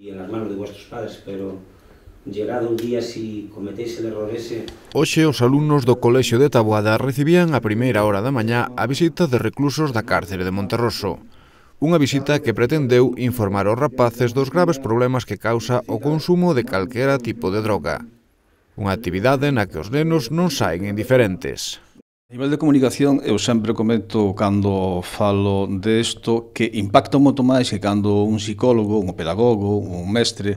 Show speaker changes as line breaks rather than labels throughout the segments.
y en las manos de vuestros padres, pero Llegado un día si cometéis el error ese...
Oxe, os alumnos do Colexio de Taboada recibían a primeira hora da mañá a visita de reclusos da cárcere de Monterroso. Unha visita que pretendeu informar aos rapaces dos graves problemas que causa o consumo de calquera tipo de droga. Unha actividade na que os nenos non
saen indiferentes. A nivel de comunicación, eu sempre comento cando falo isto que impacta moito máis que cando un psicólogo, un pedagogo, un mestre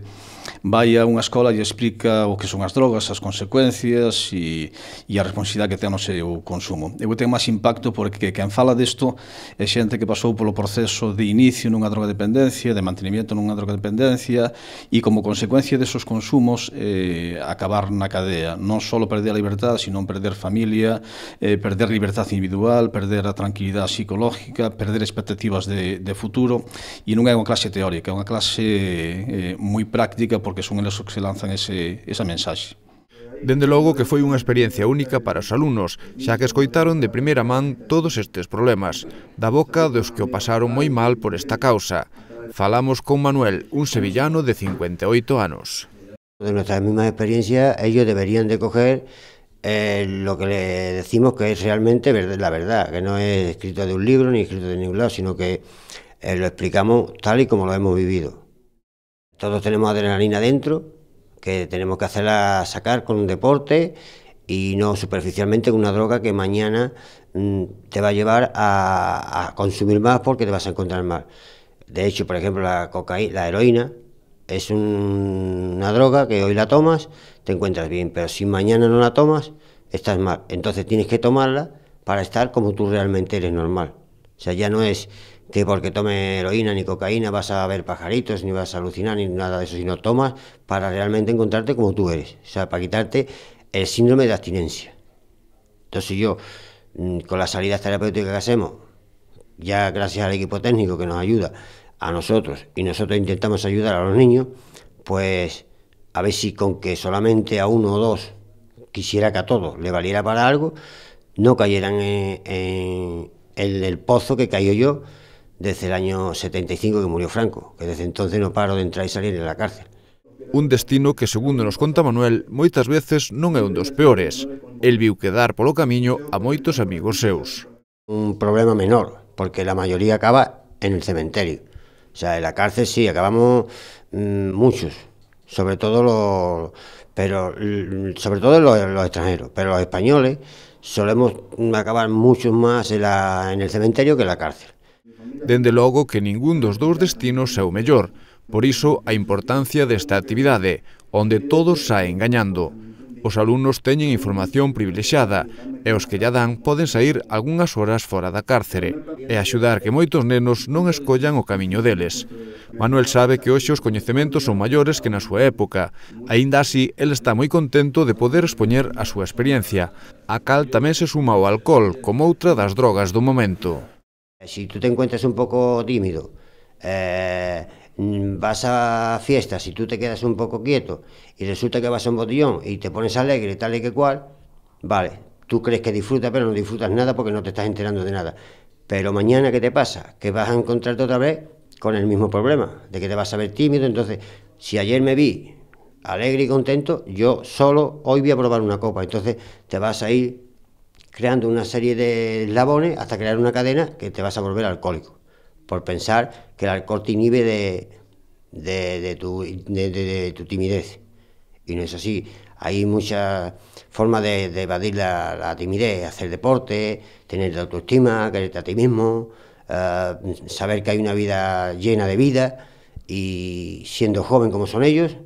vai a unha escola e explica o que son as drogas, as consecuencias e, e a responsabilidade que ten o seu consumo. Eu ten máis impacto porque quen fala disto é xente que pasou polo proceso de inicio nunha drogadependencia, de mantenimiento nunha drogadependencia e como consecuencia desos consumos eh, acabar na cadea. Non só perder a libertad, sino perder familia, eh, perder libertad individual, perder a tranquilidade psicológica, perder expectativas de, de futuro, e non é unha clase teórica, é unha clase eh, moi práctica porque son eles os que lanzan ese, esa mensaxe. Dende logo que foi unha
experiencia única para os alumnos, xa que escoitaron de primeira man todos estes problemas, da boca dos que o pasaron moi mal por esta causa. Falamos con Manuel, un sevillano de 58 anos. De nuestra misma experiencia, ellos deberían de coger
lo que le decimos que es realmente la verdad, que no es escrito de un libro ni escrito de ningún lado, sino que eh, lo explicamos tal y como lo hemos vivido. Todos tenemos adrenalina dentro, que tenemos que hacerla sacar con un deporte y no superficialmente con una droga que mañana mm, te va a llevar a, a, consumir más porque te vas a encontrar mal... De hecho, por ejemplo, la cocaína, la heroína, es una droga que hoy la tomas, te encuentras bien, pero si mañana no la tomas, estás mal. Entonces tienes que tomarla para estar como tú realmente eres normal. O sea, ya no es que porque tome heroína ni cocaína vas a ver pajaritos, ni vas a alucinar, ni nada de eso, sino tomas para realmente encontrarte como tú eres. O sea, para quitarte el síndrome de abstinencia. Entonces yo, mm, con las salidas terapéuticas que hacemos, ya gracias al equipo técnico que nos ayuda, a nosotros y nosotros intentamos ayudar a los niños, pues a ver si con que solamente a uno o dos quisiera que a todos le valiera para algo, no cayeran en, en, en el pozo que cayó yo desde el año 75 que murió Franco, que desde entonces no paro de entrar y salir
de la cárcel. Un destino que, segundo nos conta Manuel, moitas veces non é un dos peores. El viu quedar polo camiño a moitos amigos seus. Un problema menor,
porque la maioría acaba en el cementerio. O sea, en la cárcel sí, acabamos mmm, muchos, sobre todo los, pero mm, sobre todo los, los, extranjeros, pero los españoles solemos acabar muchos más en, la, en el cementerio que en la
cárcel. Dende logo que ningún dos dous destinos é o mellor, por iso a importancia desta actividade, onde todos saen gañando. Os alumnos teñen información privilexiada e os que lla dan poden sair algunhas horas fora da cárcere e axudar que moitos nenos non escollan o camiño deles. Manuel sabe que hoxe os coñecementos son maiores que na súa época. Aínda así, el está moi contento de poder expoñer a súa experiencia, a cal tamén se suma o alcohol como outra das drogas do momento.
Si tú te encuentras un pouco tímido, eh, vas a fiestas y tú te quedas un poco quieto y resulta que vas a un botellón y te pones alegre, tal y que cual, vale, tú crees que disfrutas, pero no disfrutas nada porque no te estás enterando de nada. Pero mañana, ¿qué te pasa? Que vas a encontrarte otra vez con el mismo problema, de que te vas a ver tímido. Entonces, si ayer me vi alegre y contento, yo solo hoy voy a probar una copa. Entonces, te vas a ir creando una serie de eslabones hasta crear una cadena que te vas a volver alcohólico, por pensar que el alcohol te inhibe de de, tu, de, tu, timidez. Y no es así. Hay muchas formas de, evadir la, timidez, hacer deporte, tener la autoestima, quererte a ti mismo, eh, saber que hay una vida llena de vida y siendo joven como son ellos,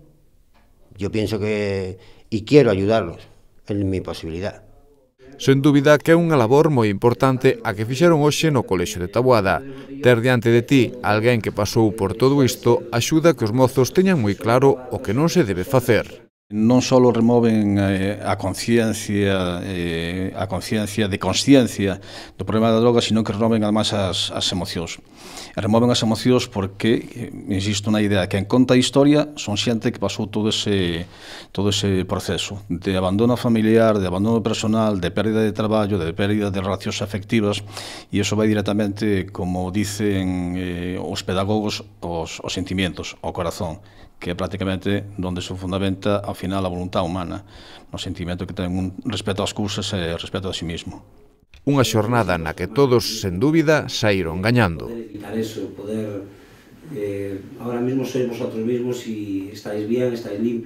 yo pienso que y quiero ayudarlos en mi
posibilidad. Sen dúbida que é unha labor moi importante a que fixeron hoxe no Colexo de Taboada. Ter diante de ti alguén que pasou por todo isto axuda que os mozos teñan
moi claro o que non se debe facer non só removen eh, a conciencia eh, a conciencia de consciencia do problema da droga, sino que removen además as, as emocións. E removen as emocións porque, eh, insisto na idea, que en conta a historia son xente que pasou todo ese, todo ese proceso de abandono familiar, de abandono personal, de pérdida de traballo, de pérdida de relacións afectivas, e iso vai directamente, como dicen eh, os pedagogos, os, os sentimientos, ao corazón, que é prácticamente donde se fundamenta a final a voluntad humana, no sentimento que ten un respeto ás cousas e respeto a si sí mismo. Unha xornada na que todos, sen dúbida,
saíron gañando.
Poder eso, poder... Eh, ahora mismo sois vosotros mismos e estáis bien, estáis limpios.